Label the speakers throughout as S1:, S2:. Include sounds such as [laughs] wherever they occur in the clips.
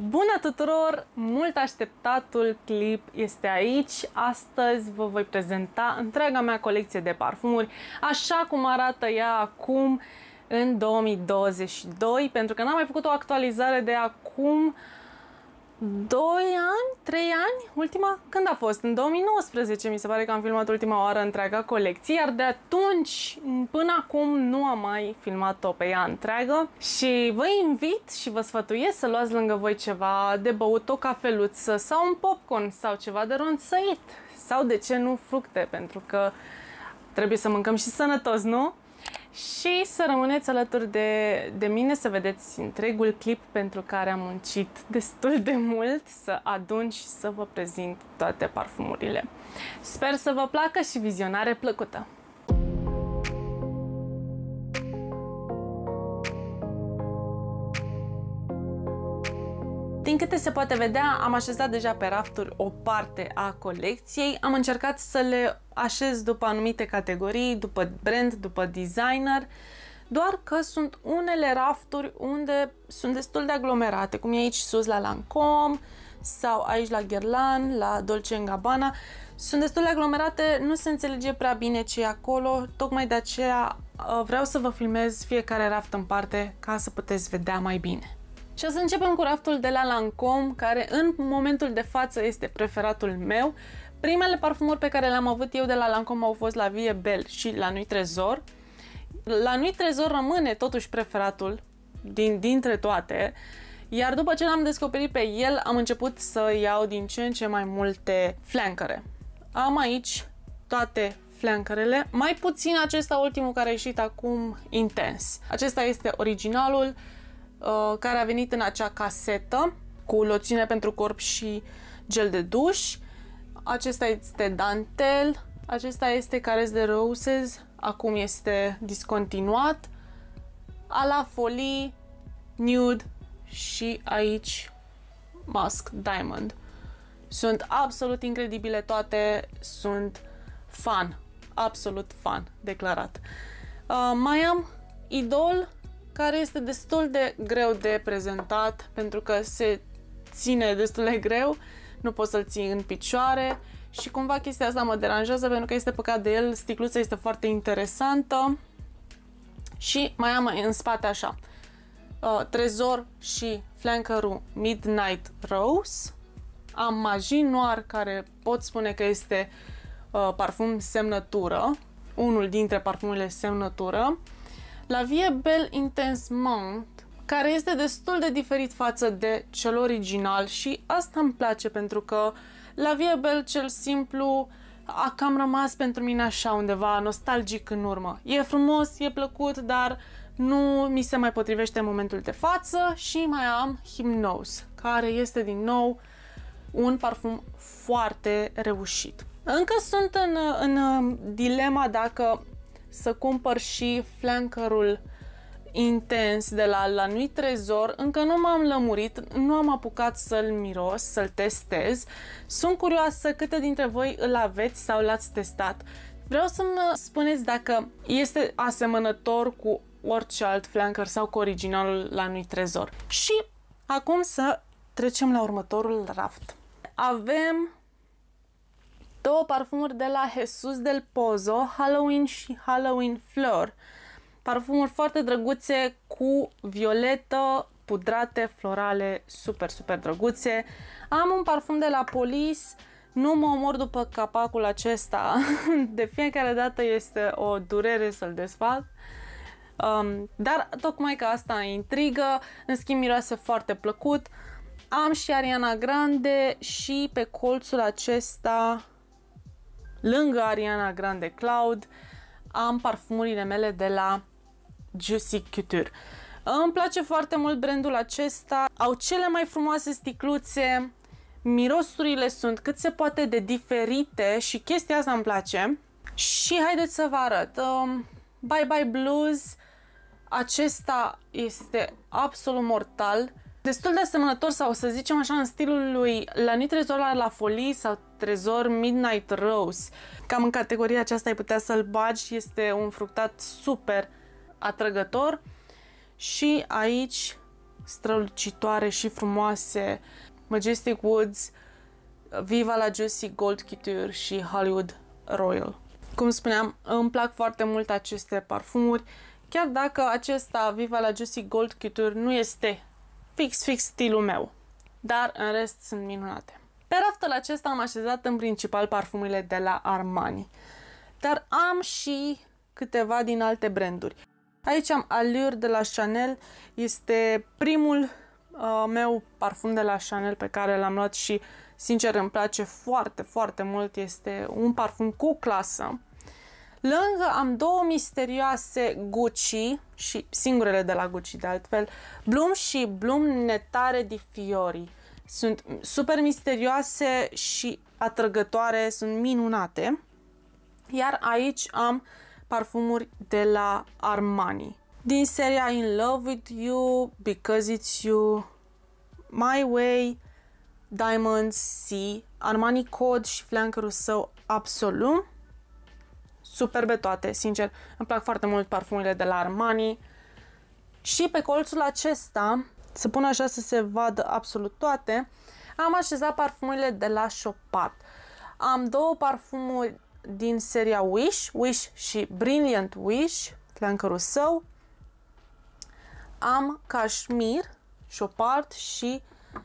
S1: Bună tuturor! Mult așteptatul clip este aici. Astăzi vă voi prezenta întreaga mea colecție de parfumuri, așa cum arată ea acum în 2022, pentru că n-am mai făcut o actualizare de acum 2 ani, 3 ani, ultima, când a fost? În 2019 mi se pare că am filmat ultima oară întreaga colecție, iar de atunci până acum nu am mai filmat-o pe ea întreagă și vă invit și vă sfătuiesc să luați lângă voi ceva de băut, o cafeluță sau un popcorn sau ceva de ronțăit sau de ce nu fructe, pentru că trebuie să mâncăm și sănătos, nu? și să rămâneți alături de, de mine, să vedeți întregul clip pentru care am muncit [laughs] destul de mult să adun și să vă prezint toate parfumurile. Sper să vă placă și vizionare plăcută! Din câte se poate vedea, am așezat deja pe rafturi o parte a colecției. Am încercat să le așez după anumite categorii, după brand, după designer, doar că sunt unele rafturi unde sunt destul de aglomerate, cum e aici sus la Lancome sau aici la Guerlain, la Dolce Gabbana. Sunt destul de aglomerate, nu se înțelege prea bine ce e acolo, tocmai de aceea uh, vreau să vă filmez fiecare raft în parte ca să puteți vedea mai bine. Și o să începem cu raftul de la Lancome, care în momentul de față este preferatul meu. Primele parfumuri pe care le-am avut eu de la Lancome au fost la Vie Belle și la Nuit Trezor. La Nuit Trezor rămâne totuși preferatul din, dintre toate, iar după ce l-am descoperit pe el, am început să iau din ce în ce mai multe flancăre. Am aici toate flancărele, mai puțin acesta ultimul care a ieșit acum intens. Acesta este originalul Uh, care a venit în acea casetă cu loțiune pentru corp și gel de duș. Acesta este Dantel, acesta este Cares de Roses, acum este discontinuat. Ala Folie, Nude și aici Mask Diamond. Sunt absolut incredibile toate, sunt fan, absolut fan, declarat. Uh, mai am Idol, care este destul de greu de prezentat pentru că se ține destul de greu, nu poți să-l ții în picioare și cumva chestia asta mă deranjează pentru că este păcat de el, sticluța este foarte interesantă și mai am în spate așa uh, Trezor și flankerul Midnight Rose am Noir care pot spune că este uh, parfum semnătură unul dintre parfumurile semnătură la Vie Intense Mount, care este destul de diferit față de cel original și asta îmi place pentru că La Vie Bel cel simplu a cam rămas pentru mine așa undeva nostalgic în urmă. E frumos, e plăcut, dar nu mi se mai potrivește în momentul de față și mai am Hymnos, care este din nou un parfum foarte reușit. Încă sunt în, în dilema dacă să cumpăr și flankerul intens de la la Nuit Trezor, încă nu m-am lămurit, nu am apucat să-l miros, să-l testez. Sunt curioasă câte dintre voi îl aveți sau l-ați testat. Vreau să-mi uh, spuneți dacă este asemănător cu orice alt flanker sau cu originalul la Nui Trezor. Și acum să trecem la următorul raft. Avem două parfumuri de la Jesus del Pozo, Halloween și Halloween Flor, Parfumuri foarte drăguțe cu violetă, pudrate, florale, super, super drăguțe. Am un parfum de la Polis, nu mă omor după capacul acesta, [laughs] de fiecare dată este o durere să-l desfac. Um, dar tocmai că asta e intrigă, în schimb miroase foarte plăcut. Am și Ariana Grande și pe colțul acesta lângă Ariana Grande Cloud, am parfumurile mele de la Juicy Couture. Îmi place foarte mult brandul acesta, au cele mai frumoase sticluțe, mirosurile sunt cât se poate de diferite și chestia asta îmi place. Și haideți să vă arăt. Um, Bye Bye Blues, acesta este absolut mortal destul de asemănător sau să zicem așa în stilul lui La nu trezor la folie sau trezor Midnight Rose. Cam în categoria aceasta ai putea să-l bagi, este un fructat super atrăgător și aici strălucitoare și frumoase Majestic Woods, Viva la Juicy Gold Couture și Hollywood Royal. Cum spuneam, îmi plac foarte mult aceste parfumuri, chiar dacă acesta Viva la Juicy Gold Couture nu este fix, fix stilul meu. Dar în rest sunt minunate. Pe raftul acesta am așezat în principal parfumurile de la Armani. Dar am și câteva din alte branduri. Aici am Allure de la Chanel, este primul uh, meu parfum de la Chanel pe care l-am luat și sincer îmi place foarte, foarte mult. Este un parfum cu clasă Lângă am două misterioase Gucci și singurele de la Gucci de altfel, Bloom și Bloom Netare di Fiori. Sunt super misterioase și atrăgătoare, sunt minunate. Iar aici am parfumuri de la Armani. Din seria In Love With You, Because It's You, My Way, Diamond Sea, Armani Code și flankerul său Absolut superbe toate, sincer. Îmi plac foarte mult parfumurile de la Armani. Și pe colțul acesta, să pun așa să se vadă absolut toate, am așezat parfumurile de la Chopat. Am două parfumuri din seria Wish, Wish și Brilliant Wish, flankerul său. Am Cashmere, Chopard și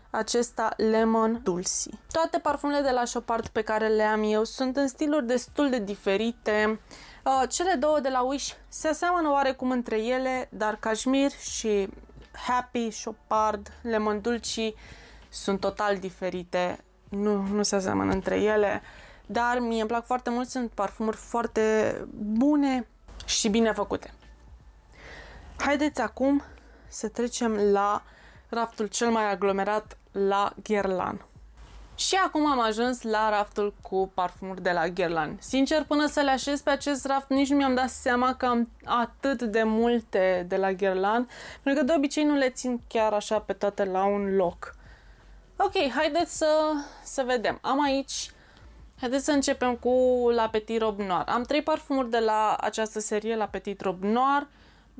S1: acesta Lemon Dulci. Toate parfumele de la Chopard pe care le am eu sunt în stiluri destul de diferite. Uh, cele două de la Wish se aseamănă oarecum între ele, dar Cashmere și Happy, Chopard, Lemon Dulci sunt total diferite. Nu, nu se aseamănă între ele, dar mie îmi plac foarte mult, sunt parfumuri foarte bune și bine făcute. Haideți acum să trecem la raftul cel mai aglomerat la Guerlain. Și acum am ajuns la raftul cu parfumuri de la Guerlain. Sincer, până să le așez pe acest raft, nici nu mi-am dat seama că am atât de multe de la Guerlain, pentru că de obicei nu le țin chiar așa pe toate la un loc. Ok, haideți să, să vedem. Am aici, haideți să începem cu La Petit Rob Noir. Am trei parfumuri de la această serie La Petit Rob Noir.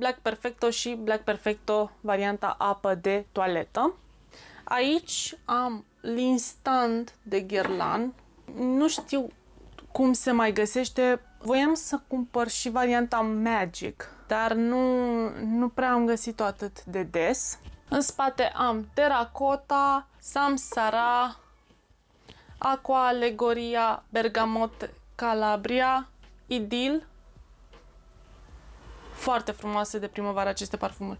S1: Black Perfecto și Black Perfecto varianta apă de toaletă. Aici am l'instant de gherlan. Nu știu cum se mai găsește. Voiam să cumpăr și varianta Magic, dar nu, nu prea am găsit-o atât de des. În spate am Terracotta, Samsara, Aqua Alegoria, Bergamot Calabria, Idil, foarte frumoase de primăvară aceste parfumuri.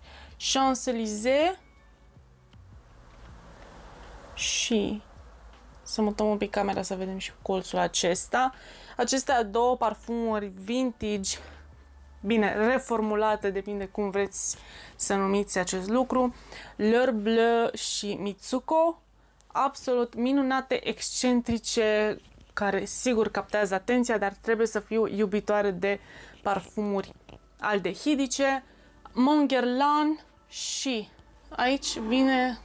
S1: Champs-Élysées și să mutăm un pic camera să vedem și colțul acesta. Acestea două parfumuri vintage, bine, reformulate, depinde cum vreți să numiți acest lucru, Leur Bleu și Mitsuko, absolut minunate, excentrice, care sigur captează atenția, dar trebuie să fiu iubitoare de parfumuri aldehidice, Mongerlan și aici vine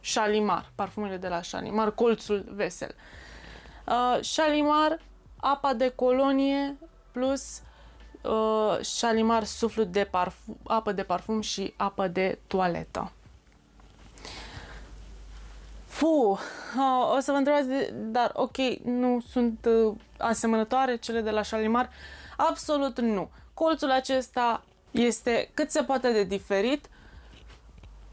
S1: Shalimar, parfumurile de la Shalimar, colțul vesel. Uh, Shalimar, apa de colonie plus uh, Shalimar, suflu de parfum, apă de parfum și apă de toaletă. Fu, uh, o să vă întrebați, de, dar ok, nu sunt uh, asemănătoare cele de la Shalimar? Absolut nu colțul acesta este cât se poate de diferit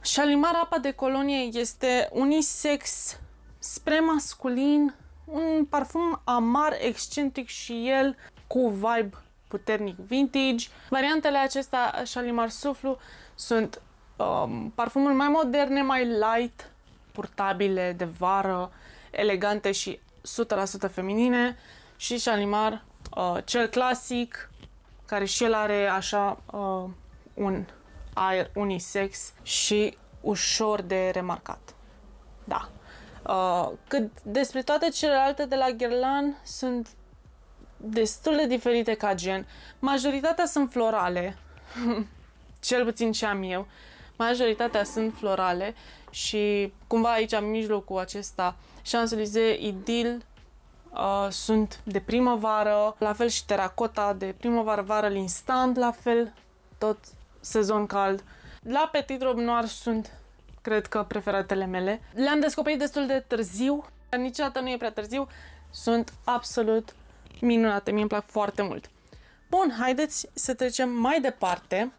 S1: și alimar apa de colonie este unisex spre masculin, un parfum amar, excentric și el cu vibe puternic vintage. Variantele acestea Shalimar Suflu sunt um, parfumuri mai moderne, mai light, portabile de vară, elegante și 100% feminine și Shalimar uh, cel clasic, care și el are așa uh, un aer unisex și ușor de remarcat. Da. Uh, cât despre toate celelalte de la Guerlain sunt destul de diferite ca gen. Majoritatea sunt florale, [laughs] cel puțin ce am eu. Majoritatea sunt florale și cumva aici în mijlocul acesta Champs-Élysées idil Uh, sunt de primăvară, la fel și teracota de primăvară, vară instant, la fel, tot sezon cald. La Petit Noir sunt, cred că, preferatele mele. Le-am descoperit destul de târziu, dar niciodată nu e prea târziu. Sunt absolut minunate, mi-e plac foarte mult. Bun, haideți să trecem mai departe.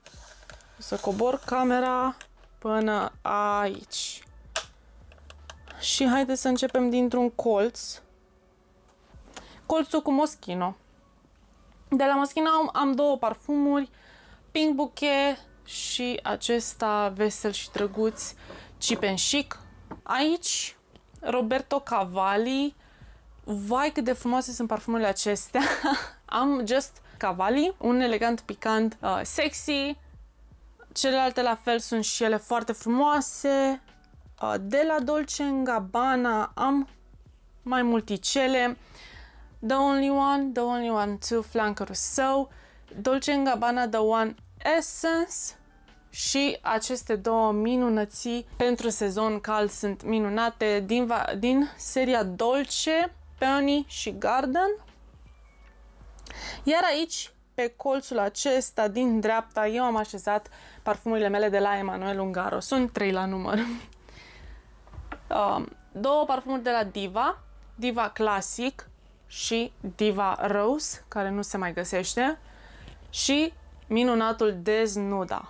S1: O să cobor camera până aici. Și haideți să începem dintr-un colț colțul cu Moschino. De la Moschino am, am două parfumuri, Pink Bouquet și acesta vesel și drăguț, Chip and Chic. Aici Roberto Cavalli. Vai cât de frumoase sunt parfumurile acestea. [laughs] am Just Cavalli, un elegant, picant, uh, sexy. Celelalte la fel sunt și ele foarte frumoase. Uh, de la Dolce Gabbana am mai multicele. The Only One, The Only One to flanker. So Dolce Gabbana The One Essence și aceste două minunății pentru sezon cald sunt minunate din, din seria Dolce, Peony și Garden. Iar aici pe colțul acesta din dreapta eu am așezat parfumurile mele de la Emanuel Ungaro. Sunt trei la număr. [laughs] Um, două parfumuri de la Diva, Diva Classic, și Diva Rose, care nu se mai găsește, și minunatul Desnuda.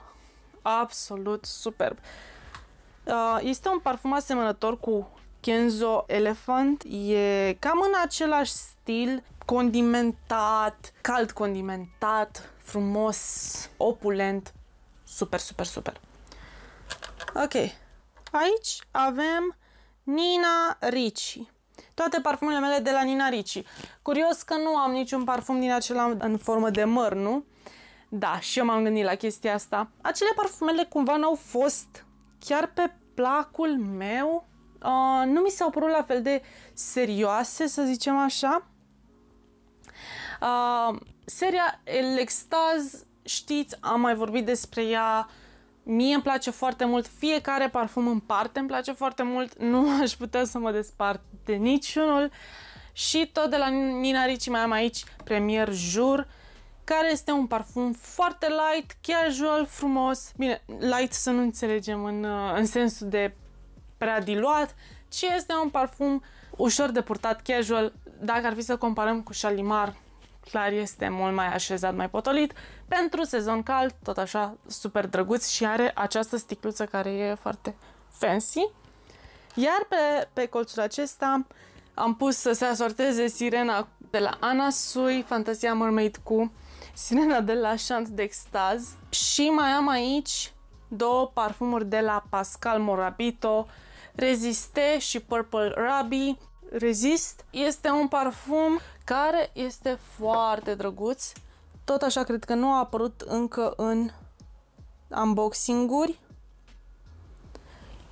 S1: Absolut superb. Uh, este un parfum asemănător cu Kenzo Elephant. E cam în același stil, condimentat, cald condimentat, frumos, opulent. Super, super, super. Ok. Aici avem Nina Ricci toate parfumurile mele de la Nina Ricci. Curios că nu am niciun parfum din acela în formă de măr, nu? Da, și eu m-am gândit la chestia asta. Acele parfumele cumva n-au fost chiar pe placul meu. Uh, nu mi s-au părut la fel de serioase, să zicem așa. Uh, seria El Extaz, știți, am mai vorbit despre ea uh, Mie îmi place foarte mult, fiecare parfum în parte îmi place foarte mult, nu [laughs] aș putea să mă despart de niciunul. Și tot de la Nina Ricci mai am aici Premier Jour, care este un parfum foarte light, casual, frumos. Bine, light să nu înțelegem în, în sensul de prea diluat, ci este un parfum ușor de purtat, casual, dacă ar fi să comparăm cu Shalimar clar este mult mai așezat, mai potolit. Pentru sezon cald, tot așa, super drăguț și are această sticluță care e foarte fancy. Iar pe, pe colțul acesta am pus să se asorteze sirena de la Ana Sui, Fantasia Mermaid cu sirena de la Chant de Extaz și mai am aici două parfumuri de la Pascal Morabito, Resiste și Purple Ruby. Resist este un parfum care este foarte drăguț. Tot așa, cred că nu a apărut încă în unboxing-uri.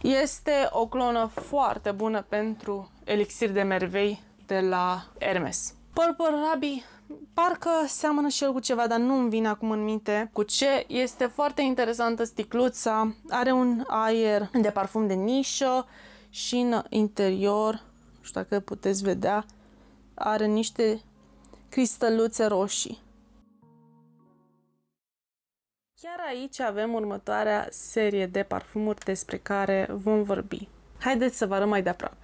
S1: Este o clonă foarte bună pentru elixir de mervei de la Hermes. Purple Rabi parcă seamănă și el cu ceva, dar nu-mi vine acum în minte cu ce. Este foarte interesantă sticluța, are un aer de parfum de nișă și în interior, nu știu dacă puteți vedea, are niște cristăluțe roșii. Chiar aici avem următoarea serie de parfumuri despre care vom vorbi. Haideți să vă arăt mai de aproape.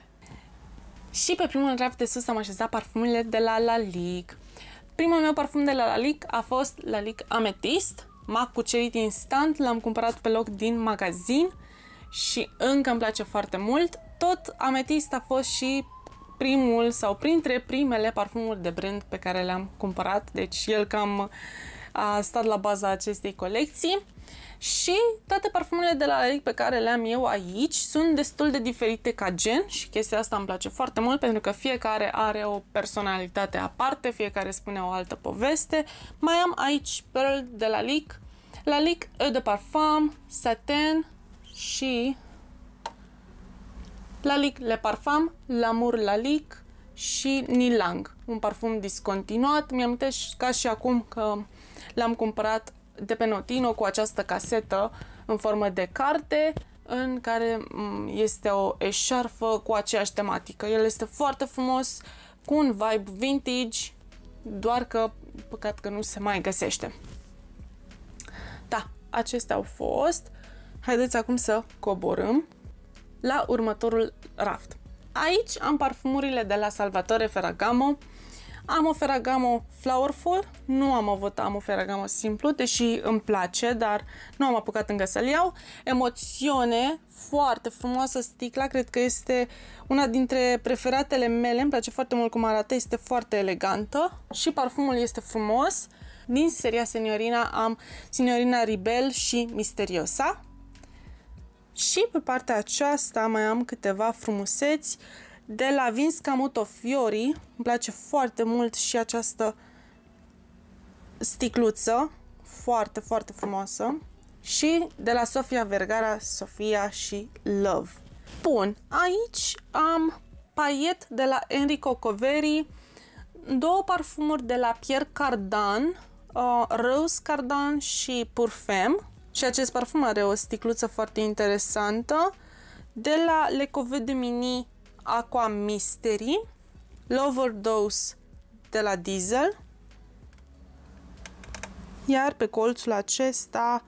S1: Și pe primul raf de sus am așezat parfumurile de la Lalique. Primul meu parfum de la Lalique a fost Lalique Ametist. M-a cucerit instant, l-am cumpărat pe loc din magazin și încă îmi place foarte mult. Tot Ametist a fost și primul sau printre primele parfumuri de brand pe care le-am cumpărat, deci el cam a stat la baza acestei colecții. Și toate parfumurile de la Lalic pe care le am eu aici sunt destul de diferite ca gen și chestia asta îmi place foarte mult pentru că fiecare are o personalitate aparte, fiecare spune o altă poveste. Mai am aici Pearl de la Lalic, Lalic Eau de Parfum, Satin și Lalic Le Parfum, Lamour Lalic și Nilang, un parfum discontinuat. Mi-am ca și acum că l-am cumpărat de pe Notino cu această casetă în formă de carte în care mm, este o eșarfă cu aceeași tematică. El este foarte frumos, cu un vibe vintage, doar că păcat că nu se mai găsește. Da, acestea au fost. Haideți acum să coborâm la următorul raft. Aici am parfumurile de la Salvatore Ferragamo. Am o Ferragamo Flowerful, nu am avut, am o Ferragamo simplu, deși îmi place, dar nu am apucat încă să-l iau. Emoțione, foarte frumoasă sticla, cred că este una dintre preferatele mele, îmi place foarte mult cum arată, este foarte elegantă și parfumul este frumos. Din seria Seniorina am Seniorina Ribel și Misteriosa. Și pe partea aceasta mai am câteva frumuseți de la Vins Camuto Fiori. Îmi place foarte mult și această sticluță, foarte, foarte frumoasă. Și de la Sofia Vergara, Sofia și Love. Bun, aici am paiet de la Enrico Coveri, două parfumuri de la Pierre Cardin, uh, Rose Cardin și Purfem și acest parfum are o sticluță foarte interesantă de la Le Cove de Mini Aqua Mystery, Loverdose de la Diesel, iar pe colțul acesta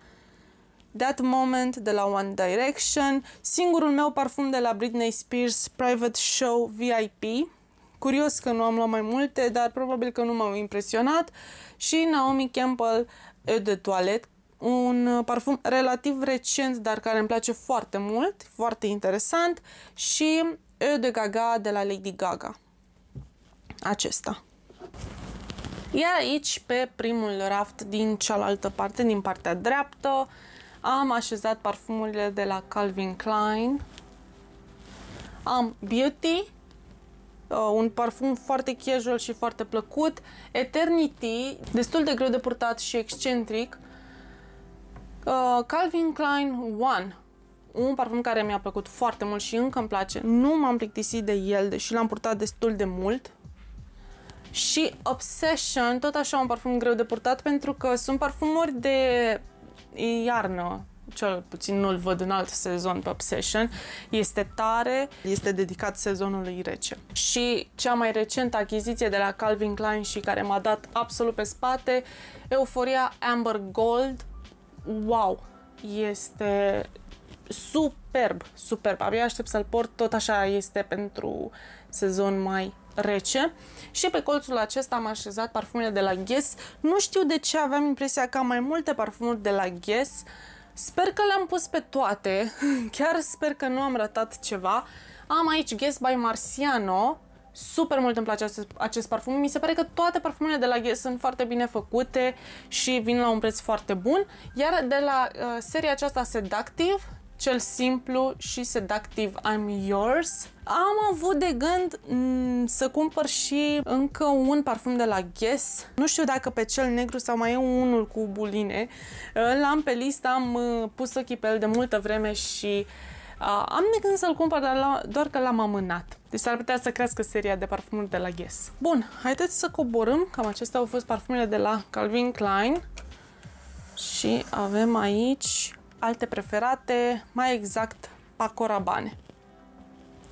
S1: That Moment de la One Direction, singurul meu parfum de la Britney Spears Private Show VIP. Curios că nu am luat mai multe, dar probabil că nu m-au impresionat. Și Naomi Campbell Eau de Toilette, un uh, parfum relativ recent, dar care îmi place foarte mult, foarte interesant și Eu de Gaga de la Lady Gaga. Acesta. Iar aici, pe primul raft din cealaltă parte, din partea dreaptă, am așezat parfumurile de la Calvin Klein. Am Beauty, uh, un parfum foarte casual și foarte plăcut, Eternity, destul de greu de purtat și excentric, Uh, Calvin Klein One, un parfum care mi-a plăcut foarte mult și încă îmi place. Nu m-am plictisit de el, deși l-am purtat destul de mult. Și Obsession, tot așa un parfum greu de purtat pentru că sunt parfumuri de iarnă, cel puțin nu-l văd în alt sezon pe Obsession, este tare, este dedicat sezonului rece. Și cea mai recentă achiziție de la Calvin Klein și care m-a dat absolut pe spate, Euforia Amber Gold, wow, este superb, superb. Abia aștept să-l port, tot așa este pentru sezon mai rece. Și pe colțul acesta am așezat parfumele de la Guess. Nu știu de ce aveam impresia că am mai multe parfumuri de la Guess. Sper că le-am pus pe toate. [laughs] Chiar sper că nu am ratat ceva. Am aici Guess by Marciano, super mult îmi place acest, acest parfum. Mi se pare că toate parfumurile de la Guess sunt foarte bine făcute și vin la un preț foarte bun. Iar de la uh, seria aceasta Seductive, cel simplu și seductive I'm Yours. Am avut de gând mm, să cumpăr și încă un parfum de la Guess. Nu știu dacă pe cel negru sau mai e unul cu buline. L-am pe listă, am uh, pus ochii pe el de multă vreme și uh, am de gând să-l cumpăr, dar la, doar că l-am amânat. Deci s-ar putea să crească seria de parfumuri de la Guess. Bun, haideți să coborâm. Cam acestea au fost parfumurile de la Calvin Klein. Și avem aici alte preferate, mai exact Paco Rabanne.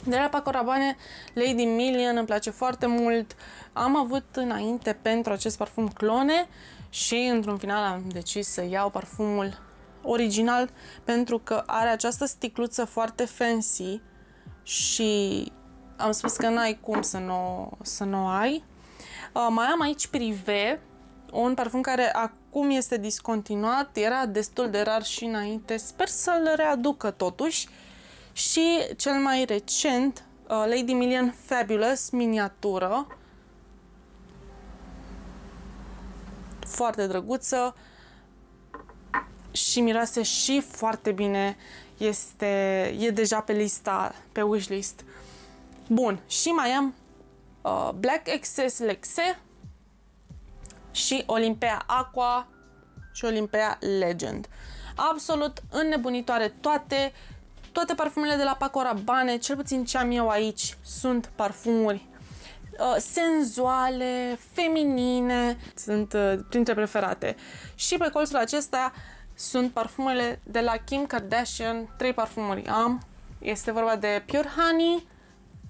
S1: De la Paco Rabanne, Lady Million îmi place foarte mult. Am avut înainte pentru acest parfum clone și într-un final am decis să iau parfumul original pentru că are această sticluță foarte fancy și am spus că n-ai cum să nu să n-o ai. Uh, mai am aici Prive, un parfum care acum este discontinuat, era destul de rar și înainte, sper să-l readucă totuși. Și cel mai recent, uh, Lady Million Fabulous miniatură. Foarte drăguță. Uh, și miroase și foarte bine. Este, e deja pe lista, pe wishlist. Bun, și mai am uh, Black Excess Lexe și Olimpia Aqua și Olimpia Legend. Absolut înnebunitoare toate, toate parfumurile de la Paco Rabanne, cel puțin ce am eu aici, sunt parfumuri uh, senzuale, feminine, sunt uh, printre preferate. Și pe colțul acesta sunt parfumele de la Kim Kardashian, trei parfumuri am. Este vorba de Pure Honey,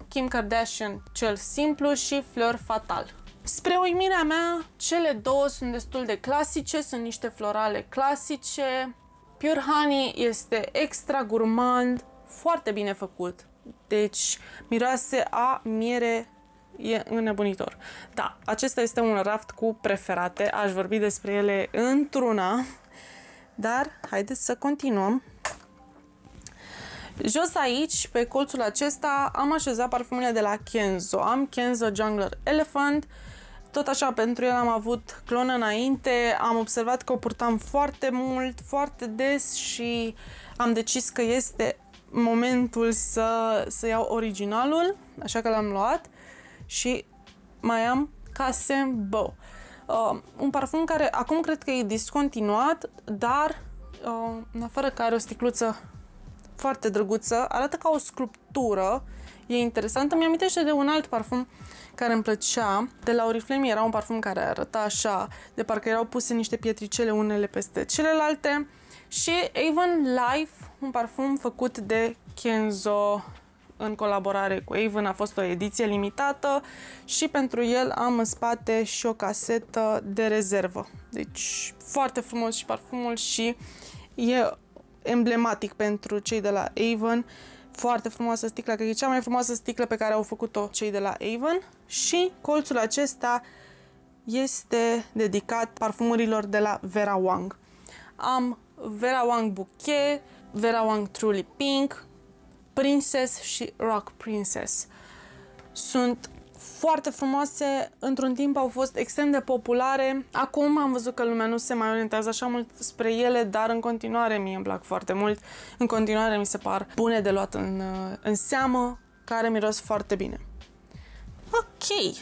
S1: Kim Kardashian cel simplu și Fleur Fatal. Spre uimirea mea, cele două sunt destul de clasice, sunt niște florale clasice. Pure Honey este extra gurmand, foarte bine făcut. Deci, miroase a miere e înnebunitor. Da, acesta este un raft cu preferate, aș vorbi despre ele într-una. Dar haideți să continuăm. Jos aici, pe colțul acesta, am așezat parfumurile de la Kenzo. Am Kenzo Jungler Elephant. Tot așa, pentru el am avut clonă înainte, am observat că o purtam foarte mult, foarte des și am decis că este momentul să, să iau originalul, așa că l-am luat și mai am Casembo. Bow. Uh, un parfum care acum cred că e discontinuat, dar uh, în afară că are o sticluță foarte drăguță, arată ca o sculptură, e interesantă. Mi amintește de un alt parfum care îmi plăcea de la Oriflame, era un parfum care arăta așa, de parcă erau puse niște pietricele unele peste celelalte și Avon Life, un parfum făcut de Kenzo în colaborare cu Avon, a fost o ediție limitată și pentru el am în spate și o casetă de rezervă. Deci foarte frumos și parfumul și e emblematic pentru cei de la Avon. Foarte frumoasă sticla, cred că e cea mai frumoasă sticlă pe care au făcut-o cei de la Avon și colțul acesta este dedicat parfumurilor de la Vera Wang. Am Vera Wang Bouquet, Vera Wang Truly Pink, Princess și Rock Princess. Sunt foarte frumoase, într-un timp au fost extrem de populare. Acum am văzut că lumea nu se mai orientează așa mult spre ele, dar în continuare mie îmi plac foarte mult. În continuare mi se par bune de luat în, uh, în seamă, care miros foarte bine. Ok,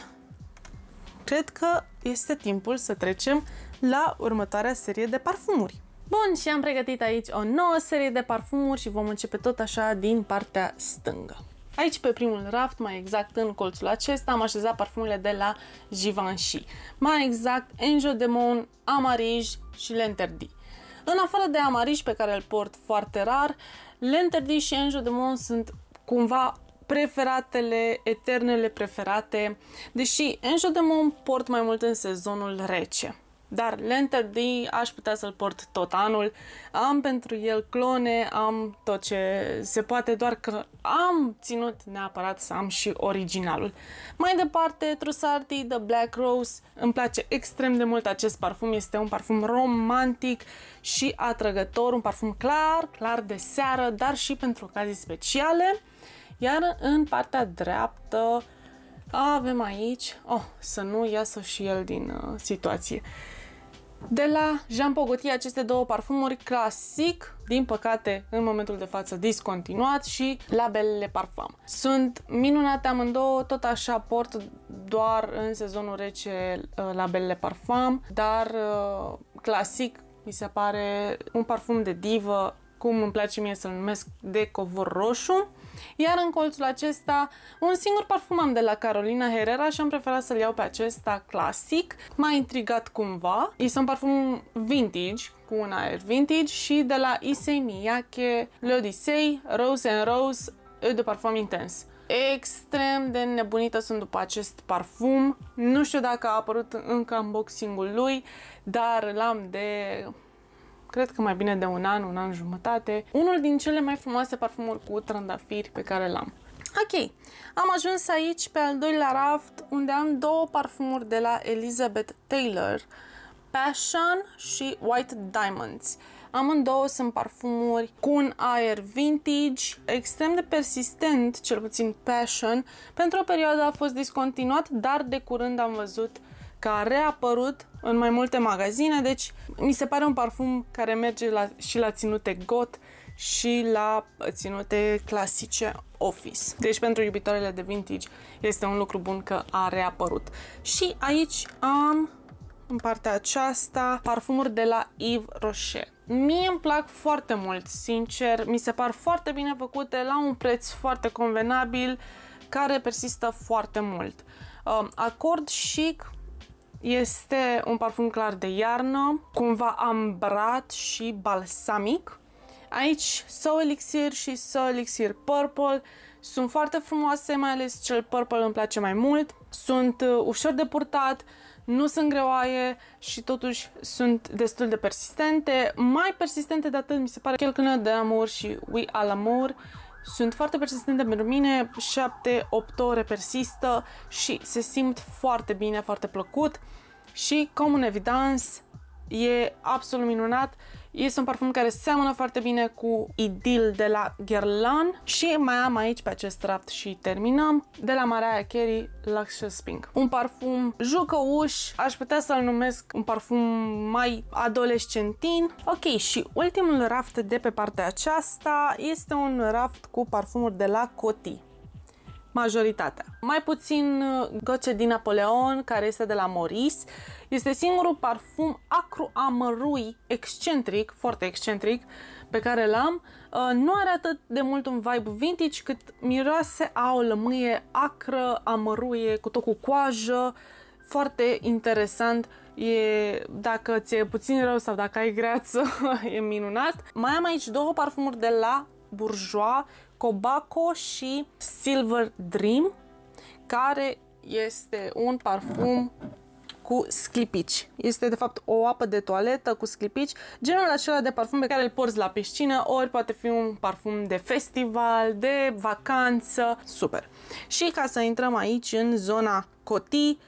S1: cred că este timpul să trecem la următoarea serie de parfumuri. Bun, și am pregătit aici o nouă serie de parfumuri și vom începe tot așa din partea stângă. Aici, pe primul raft, mai exact în colțul acesta, am așezat parfumurile de la Givenchy. Mai exact, Angel Demon, Amarij și Lenterdi. În afară de Amarij, pe care îl port foarte rar, Lenterdi și Angel Demon sunt cumva preferatele, eternele preferate, deși Angel Demon port mai mult în sezonul rece. Dar Lantern D aș putea să-l port tot anul. Am pentru el clone, am tot ce se poate, doar că am ținut neapărat să am și originalul. Mai departe, Trussardi The Black Rose. Îmi place extrem de mult acest parfum. Este un parfum romantic și atrăgător, un parfum clar, clar de seară, dar și pentru ocazii speciale. Iar în partea dreaptă avem aici, oh, să nu iasă și el din uh, situație de la Jean Pogotia aceste două parfumuri clasic, din păcate în momentul de față discontinuat și labelele parfum. Sunt minunate amândouă, tot așa port doar în sezonul rece uh, labelele parfum, dar uh, clasic mi se pare un parfum de divă, cum îmi place mie să-l numesc, de covor roșu. Iar în colțul acesta, un singur parfum am de la Carolina Herrera și am preferat să-l iau pe acesta clasic. M-a intrigat cumva. Este un parfum vintage, cu un aer vintage și de la Issey Miyake, L'Odyssey, Rose and Rose, Eau de parfum intens extrem de nebunită sunt după acest parfum. Nu știu dacă a apărut încă unboxing-ul lui, dar l-am de cred că mai bine de un an, un an jumătate, unul din cele mai frumoase parfumuri cu trandafiri pe care l-am. Ok, am ajuns aici pe al doilea raft unde am două parfumuri de la Elizabeth Taylor, Passion și White Diamonds. Amândouă sunt parfumuri cu un aer vintage, extrem de persistent, cel puțin Passion. Pentru o perioadă a fost discontinuat, dar de curând am văzut că a reapărut în mai multe magazine, deci mi se pare un parfum care merge la, și la ținute got și la ținute clasice office. Deci pentru iubitoarele de vintage este un lucru bun că a reapărut. Și aici am în partea aceasta parfumuri de la Yves Rocher. Mie îmi plac foarte mult, sincer, mi se par foarte bine făcute, la un preț foarte convenabil, care persistă foarte mult. Acord chic, este un parfum clar de iarnă, cumva ambrat și balsamic. Aici So Elixir și So Elixir Purple sunt foarte frumoase, mai ales cel purple îmi place mai mult. Sunt uh, ușor de purtat, nu sunt greoaie și totuși sunt destul de persistente. Mai persistente de atât mi se pare Chelcână de Amour și We Al Amour sunt foarte persistente pentru mine, 7-8 ore persistă și se simt foarte bine, foarte plăcut și Common Evidence e absolut minunat este un parfum care seamănă foarte bine cu Idil de la Guerlain și mai am aici pe acest raft și terminăm de la Mariah Carey Luxus Pink. Un parfum jucăuș, aș putea să-l numesc un parfum mai adolescentin. Ok, și ultimul raft de pe partea aceasta este un raft cu parfumuri de la Coty majoritatea. Mai puțin uh, goce din Napoleon, care este de la Maurice, Este singurul parfum acru amărui, excentric, foarte excentric, pe care l-am. Uh, nu are atât de mult un vibe vintage, cât miroase a o lămâie acră, amăruie, cu tot cu coajă, foarte interesant e dacă ți-e puțin rău sau dacă ai greață, [laughs] e minunat. Mai am aici două parfumuri de la Bourjois Cobaco și Silver Dream, care este un parfum cu sclipici. Este de fapt o apă de toaletă cu sclipici, genul acela de parfum pe care îl porți la piscină, ori poate fi un parfum de festival, de vacanță, super. Și ca să intrăm aici în zona cotii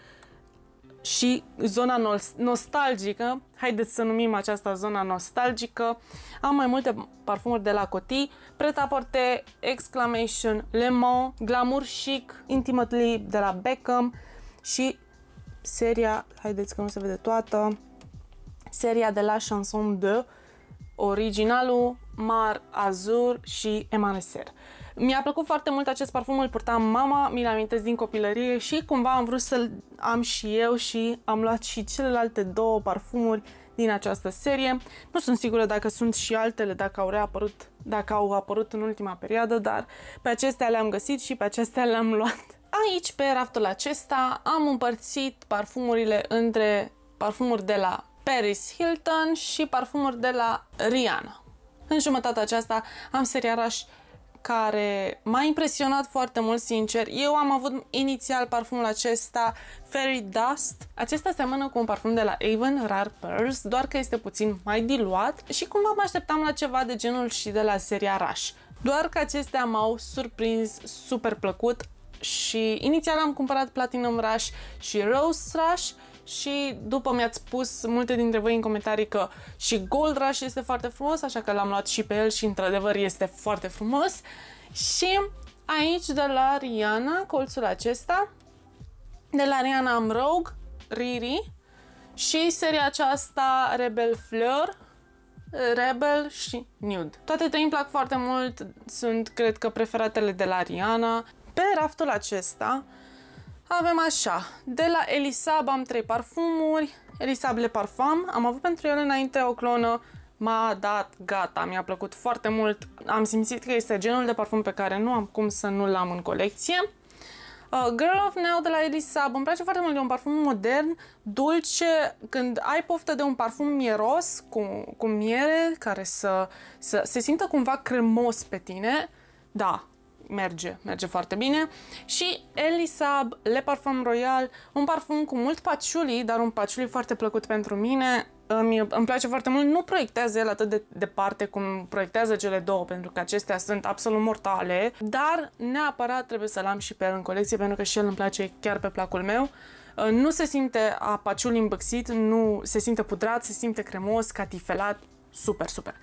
S1: și zona nostalgică, haideți să numim aceasta zona nostalgică, am mai multe parfumuri de la cotii, pret a Exclamation, Le Mans, Glamour Chic, Intimately de la Beckham și seria, haideți că nu se vede toată, seria de la Chanson de originalul Mar Azur și Emaneser. Mi-a plăcut foarte mult acest parfum, îl purta mama, mi-l amintesc din copilărie și cumva am vrut să-l am și eu și am luat și celelalte două parfumuri din această serie. Nu sunt sigură dacă sunt și altele, dacă au reapărut, dacă au apărut în ultima perioadă, dar pe acestea le-am găsit și pe acestea le-am luat. Aici, pe raftul acesta, am împărțit parfumurile între parfumuri de la Paris Hilton și parfumuri de la Rihanna. În jumătatea aceasta am seriaraș care m-a impresionat foarte mult, sincer. Eu am avut inițial parfumul acesta, Fairy Dust. Acesta seamănă cu un parfum de la Avon, Rare Pearls, doar că este puțin mai diluat și cumva mă așteptam la ceva de genul și de la seria Rush. Doar că acestea m-au surprins super plăcut și inițial am cumpărat Platinum Rush și Rose Rush și după mi-ați spus multe dintre voi în comentarii că și Gold Rush este foarte frumos, așa că l-am luat și pe el și într-adevăr este foarte frumos. Și aici de la Rihanna, colțul acesta, de la Rihanna am Rogue, Riri și seria aceasta Rebel Fleur, Rebel și Nude. Toate trei îmi plac foarte mult, sunt cred că preferatele de la Rihanna. Pe raftul acesta avem așa, de la Elisab am trei parfumuri, Elisab Le Parfum, am avut pentru el înainte o clonă, m-a dat gata, mi-a plăcut foarte mult, am simțit că este genul de parfum pe care nu am cum să nu-l am în colecție. Uh, Girl of Now de la Elisab, îmi place foarte mult, e un parfum modern, dulce, când ai poftă de un parfum mieros, cu, cu miere, care să, să se simtă cumva cremos pe tine, da, merge, merge foarte bine. Și Elisab Le Parfum Royal, un parfum cu mult paciuli, dar un paciuli foarte plăcut pentru mine. Îmi, îmi place foarte mult, nu proiectează el atât de departe cum proiectează cele două, pentru că acestea sunt absolut mortale, dar neapărat trebuie să-l am și pe el în colecție, pentru că și el îmi place chiar pe placul meu. Uh, nu se simte a paciul îmbăxit, nu se simte pudrat, se simte cremos, catifelat, super, super.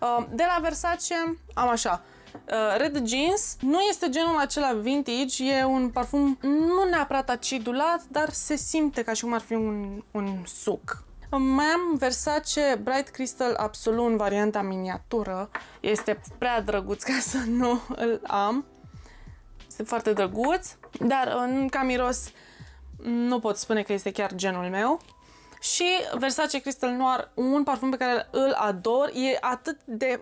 S1: Uh, de la Versace am așa, Uh, Red Jeans nu este genul acela vintage, e un parfum nu neapărat acidulat, dar se simte ca și cum ar fi un, un suc. Mai am Versace Bright Crystal Absolut în varianta miniatură. Este prea drăguț ca să nu îl am. Este foarte drăguț, dar în camiros nu pot spune că este chiar genul meu. Și Versace Crystal Noir, un parfum pe care îl ador, e atât de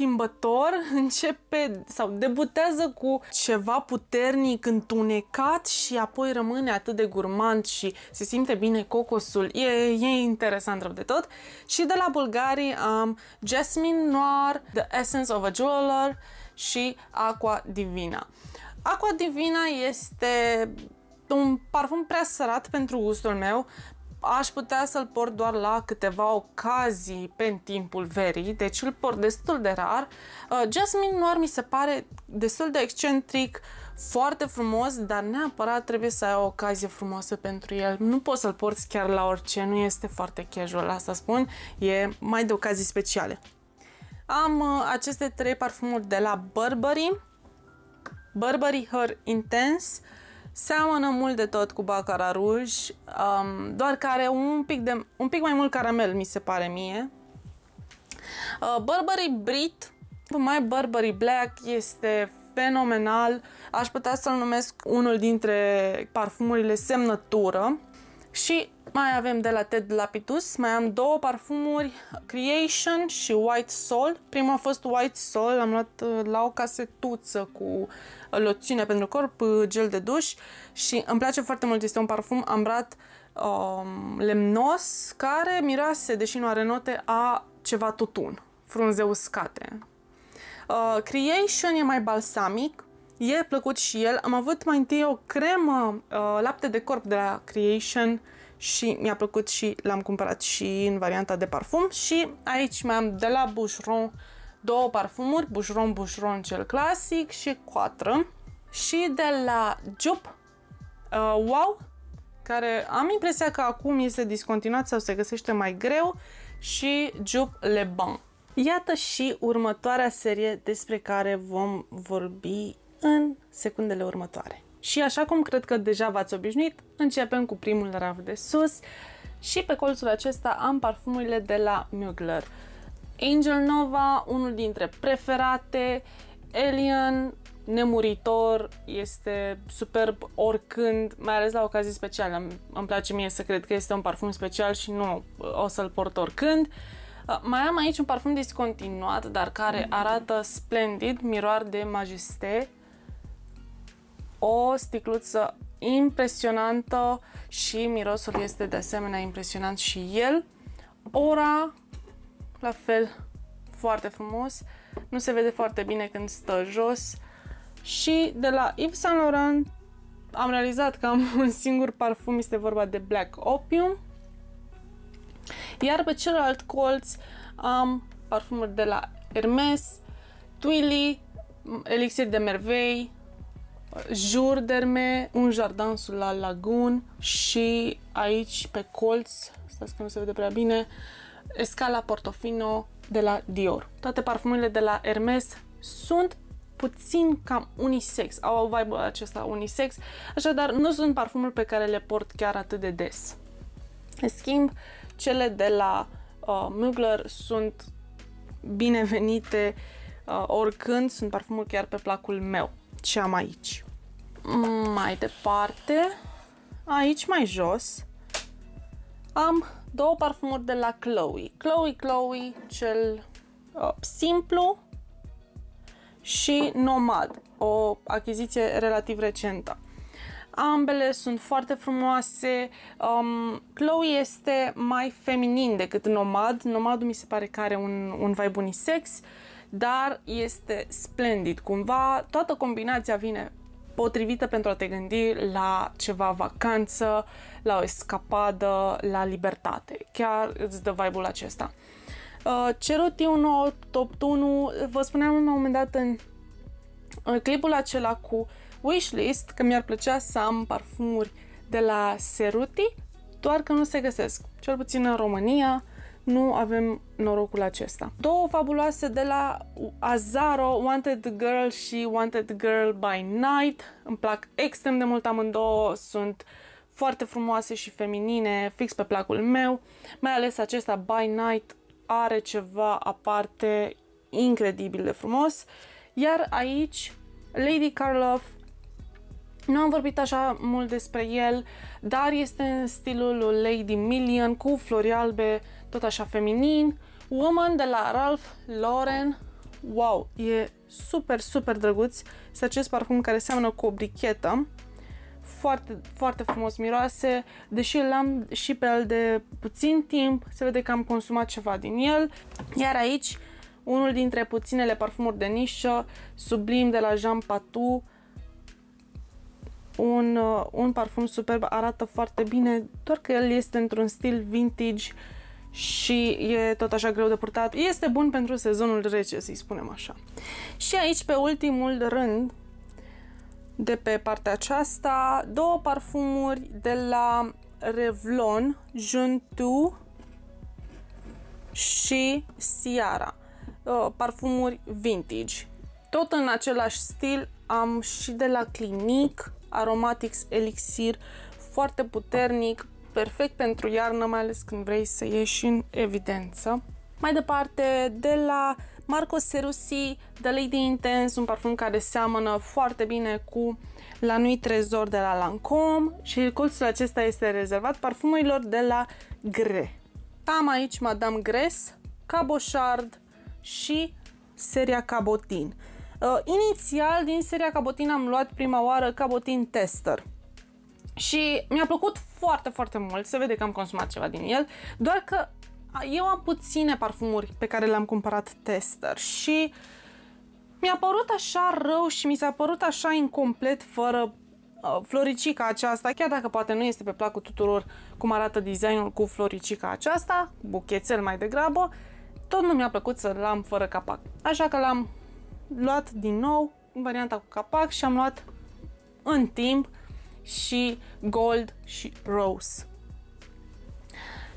S1: schimbător, [laughs] începe sau debutează cu ceva puternic, întunecat și apoi rămâne atât de gurmand și se simte bine cocosul. E, e interesant rău de tot. Și de la Bulgarii am Jasmine Noir, The Essence of a Jeweler și Aqua Divina. Aqua Divina este un parfum prea sărat pentru gustul meu aș putea să-l port doar la câteva ocazii pe timpul verii, deci îl port destul de rar. Uh, Jasmine Noir mi se pare destul de excentric, foarte frumos, dar neapărat trebuie să ai o ocazie frumoasă pentru el. Nu poți să-l porți chiar la orice, nu este foarte casual, asta spun, e mai de ocazii speciale. Am uh, aceste trei parfumuri de la Burberry, Burberry Her Intense, Seamănă mult de tot cu bacara ruj, um, doar că are un pic, de, un pic mai mult caramel, mi se pare mie. Uh, Burberry Brit, mai Burberry Black, este fenomenal. Aș putea să-l numesc unul dintre parfumurile semnătură. Și mai avem de la Ted Lapidus, mai am două parfumuri, Creation și White Soul. Prima a fost White Soul, l am luat uh, la o casetuță cu uh, loțiune pentru corp, uh, gel de duș și îmi place foarte mult, este un parfum ambrat um, lemnos care miroase, deși nu are note, a ceva tutun, frunze uscate. Uh, Creation e mai balsamic, e plăcut și el. Am avut mai întâi o cremă uh, lapte de corp de la Creation și mi-a plăcut și l-am cumpărat și în varianta de parfum și aici mai am de la Boucheron două parfumuri, Boucheron Boucheron cel clasic și quatre și de la Jup uh, Wow care am impresia că acum este discontinuat sau se găsește mai greu și Jup Le Bon. Iată și următoarea serie despre care vom vorbi în secundele următoare. Și așa cum cred că deja v-ați obișnuit, începem cu primul raft de sus și pe colțul acesta am parfumurile de la Mugler. Angel Nova, unul dintre preferate, Alien, nemuritor, este superb oricând, mai ales la ocazii speciale. Îmi, place mie să cred că este un parfum special și nu o să-l port oricând. Uh, mai am aici un parfum discontinuat, dar care mm. arată splendid, miroar de majeste, o sticluță impresionantă și mirosul este de asemenea impresionant și el. Ora, la fel, foarte frumos, nu se vede foarte bine când stă jos și de la Yves Saint Laurent am realizat că am [laughs] un singur parfum, este vorba de Black Opium. Iar pe celălalt colț am parfumuri de la Hermes, Twilly, Elixir de Mervei, me, un jardin sur la lagun și aici pe colț, stați că nu se vede prea bine, Escala Portofino de la Dior. Toate parfumurile de la Hermes sunt puțin cam unisex, au vibe acesta unisex, așadar nu sunt parfumuri pe care le port chiar atât de des. În schimb, cele de la uh, Mugler sunt binevenite uh, oricând, sunt parfumuri chiar pe placul meu. Ce am aici? mai departe, aici mai jos, am două parfumuri de la Chloe. Chloe Chloe, cel uh, simplu și Nomad, o achiziție relativ recentă. Ambele sunt foarte frumoase. Um, Chloe este mai feminin decât Nomad. Nomadul mi se pare că are un, un vibe unisex, dar este splendid. Cumva toată combinația vine potrivită pentru a te gândi la ceva vacanță, la o escapadă, la libertate. Chiar îți dă vibe-ul acesta. Uh, Cerut ce nou e un top 1? Vă spuneam la un moment dat în, în clipul acela cu wishlist că mi-ar plăcea să am parfumuri de la Seruti, doar că nu se găsesc, cel puțin în România nu avem norocul acesta. Două fabuloase de la Azaro, Wanted Girl și Wanted Girl by Night. Îmi plac extrem de mult amândouă, sunt foarte frumoase și feminine, fix pe placul meu. Mai ales acesta by Night are ceva aparte incredibil de frumos. Iar aici Lady Karloff nu am vorbit așa mult despre el, dar este în stilul lui Lady Million cu flori albe, uh, tot așa feminin. Woman de la Ralph Lauren. Wow, e super, super drăguț. Este acest parfum care seamănă cu o brichetă. Foarte, foarte frumos miroase, deși l-am și pe el de puțin timp, se vede că am consumat ceva din el. Iar aici, unul dintre puținele parfumuri de nișă, sublim de la Jean Patou, un, uh, un parfum superb, arată foarte bine, doar că el este într-un stil vintage, uh, și e tot așa greu de purtat. Este bun pentru sezonul rece, să-i spunem așa. Și aici, pe ultimul rând, de pe partea aceasta, două parfumuri de la Revlon, Juntu și Ciara. Uh, parfumuri vintage. Tot în același stil am și de la Clinique Aromatics Elixir, foarte puternic, perfect pentru iarnă, mai ales când vrei să ieși în evidență. Mai departe, de la Marco Serusi, The Lady Intense, un parfum care seamănă foarte bine cu la Nui Trezor de la Lancome și colțul acesta este rezervat parfumurilor de la Gre. Am aici Madame Gres, Cabochard și seria Cabotin. Uh, inițial, din seria Cabotin am luat prima oară Cabotin Tester. Și mi-a plăcut foarte, foarte mult, se vede că am consumat ceva din el, doar că eu am puține parfumuri pe care le-am cumpărat tester și mi-a părut așa rău și mi s-a părut așa incomplet fără uh, floricica aceasta, chiar dacă poate nu este pe placul tuturor cum arată designul cu floricica aceasta, buchețel mai degrabă, tot nu mi-a plăcut să-l am fără capac. Așa că l-am luat din nou în varianta cu capac și am luat în timp și Gold și Rose.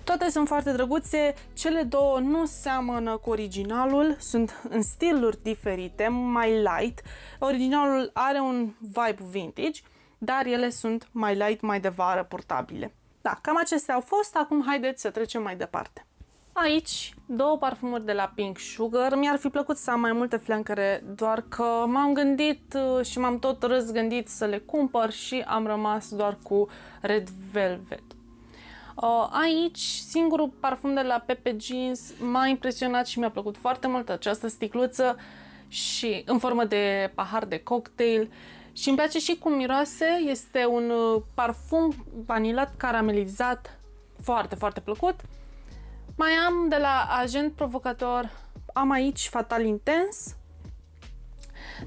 S1: Toate sunt foarte drăguțe, cele două nu seamănă cu originalul, sunt în stiluri diferite, mai light. Originalul are un vibe vintage, dar ele sunt mai light, mai de vară, portabile. Da, cam acestea au fost, acum haideți să trecem mai departe. Aici, două parfumuri de la Pink Sugar. Mi-ar fi plăcut să am mai multe flancăre, doar că m-am gândit uh, și m-am tot răzgândit să le cumpăr și am rămas doar cu Red Velvet. Uh, aici, singurul parfum de la Pepe Jeans m-a impresionat și mi-a plăcut foarte mult această sticluță și în formă de pahar de cocktail și îmi place și cum miroase. Este un uh, parfum vanilat caramelizat foarte, foarte plăcut. Mai am de la Agent Provocator, am aici Fatal Intens,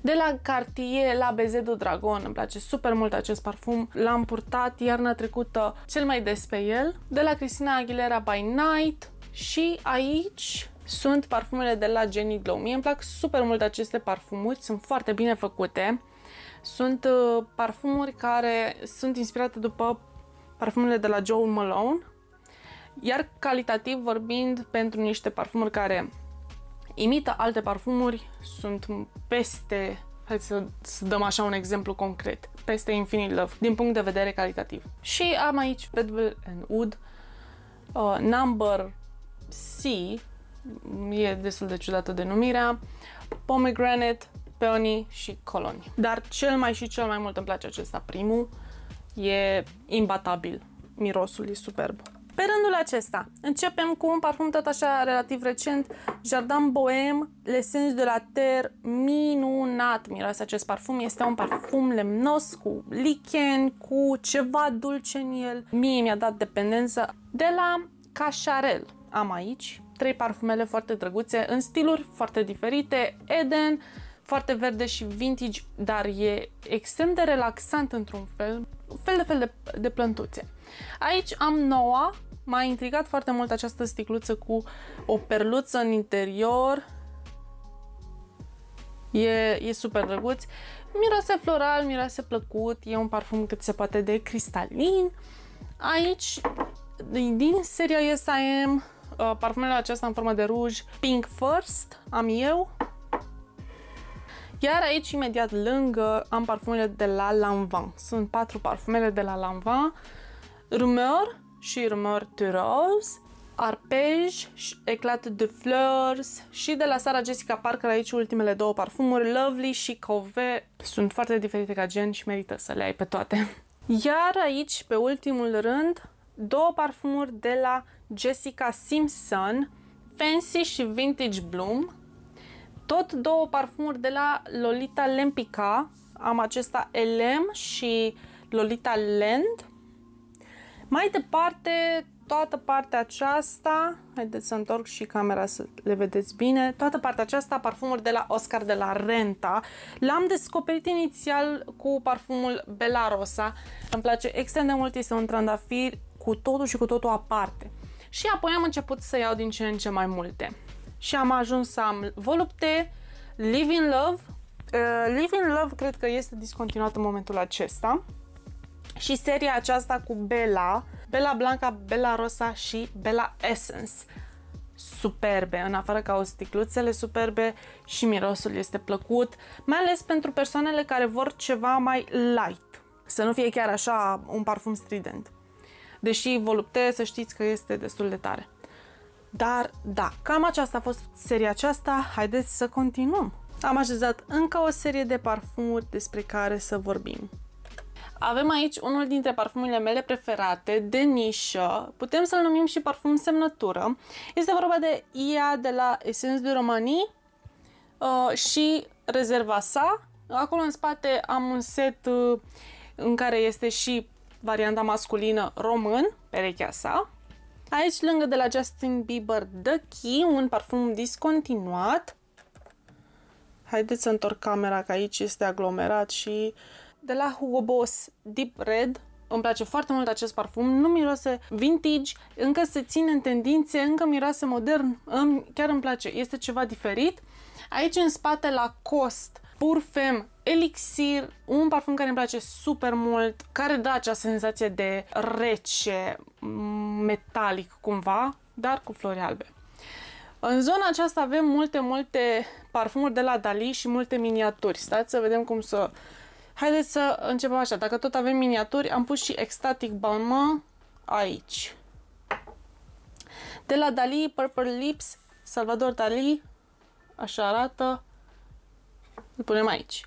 S1: de la Cartier la Bezedu Dragon, îmi place super mult acest parfum, l-am purtat iarna trecută cel mai des pe el, de la Cristina Aguilera by Night și aici sunt parfumele de la Jenny Glow. Mie îmi plac super mult aceste parfumuri, sunt foarte bine făcute. Sunt uh, parfumuri care sunt inspirate după parfumele de la Joe Malone iar calitativ vorbind, pentru niște parfumuri care imită alte parfumuri, sunt peste Hai să, să dăm așa un exemplu concret. Peste Infinite Love, din punct de vedere calitativ. Și am aici Redwell and Wood, uh, Number C, e destul de ciudată denumirea, Pomegranate, Peony și Colony. Dar cel mai și cel mai mult îmi place acesta primul, e imbatabil, mirosul e superb. Pe rândul acesta, începem cu un parfum tot așa relativ recent, Jardin Bohem L'Essence de la Terre, minunat miroase acest parfum, este un parfum lemnos cu lichen, cu ceva dulce în el, mie mi-a dat dependență de la Cacharel Am aici trei parfumele foarte drăguțe, în stiluri foarte diferite, Eden, foarte verde și vintage, dar e extrem de relaxant într-un fel, fel de fel de, de plăntuțe. Aici am noua, m-a intrigat foarte mult această sticluță cu o perluță în interior. E, e super drăguț. Miroase floral, miroase plăcut, e un parfum cât se poate de cristalin. Aici, din seria Yes I Am, uh, parfumele acesta în formă de ruj, Pink First, am eu. Iar aici, imediat lângă, am parfumele de la Lanvin. Sunt patru parfumele de la Lanvin rumeur și rumeur roz, arpej, eclat de flores și de la Sara Jessica Parker aici ultimele două parfumuri, Lovely și Cove, sunt foarte diferite ca gen și merită să le ai pe toate. Iar aici, pe ultimul rând, două parfumuri de la Jessica Simpson, Fancy și Vintage Bloom, tot două parfumuri de la Lolita Lempica, am acesta LM și Lolita Land, mai departe, toată partea aceasta, haideți să întorc și camera să le vedeți bine, toată partea aceasta, parfumuri de la Oscar de la Renta, l-am descoperit inițial cu parfumul Bella Rosa, îmi place extrem de mult, este un trandafir cu totul și cu totul aparte. Și apoi am început să iau din ce în ce mai multe. Și am ajuns să am Volupte, Live in Love, uh, Live in Love cred că este discontinuat în momentul acesta, și seria aceasta cu Bella, Bella Blanca, Bella Rosa și Bella Essence. Superbe, în afară că au sticluțele superbe și mirosul este plăcut, mai ales pentru persoanele care vor ceva mai light, să nu fie chiar așa un parfum strident. Deși volupte, să știți că este destul de tare. Dar da, cam aceasta a fost seria aceasta, haideți să continuăm. Am așezat încă o serie de parfumuri despre care să vorbim. Avem aici unul dintre parfumurile mele preferate, de nișă, putem să-l numim și parfum semnătură. Este vorba de Ia de la Essence de Romanii uh, și rezerva sa. Acolo în spate am un set uh, în care este și varianta masculină român, perechea sa. Aici, lângă de la Justin Bieber The Key, un parfum discontinuat. Haideți să întorc camera, că aici este aglomerat și de la Hugo Boss Deep Red. Îmi place foarte mult acest parfum, nu miroase vintage, încă se ține în tendințe, încă miroase modern, îmi, chiar îmi place, este ceva diferit. Aici în spate la cost, Pur Fem Elixir, un parfum care îmi place super mult, care dă acea senzație de rece, metalic cumva, dar cu flori albe. În zona aceasta avem multe, multe parfumuri de la Dali și multe miniaturi. Stați să vedem cum să Haideți să începem așa. Dacă tot avem miniaturi, am pus și Ecstatic Balm aici. De la Dali, Purple Lips, Salvador Dali, așa arată, îl punem aici.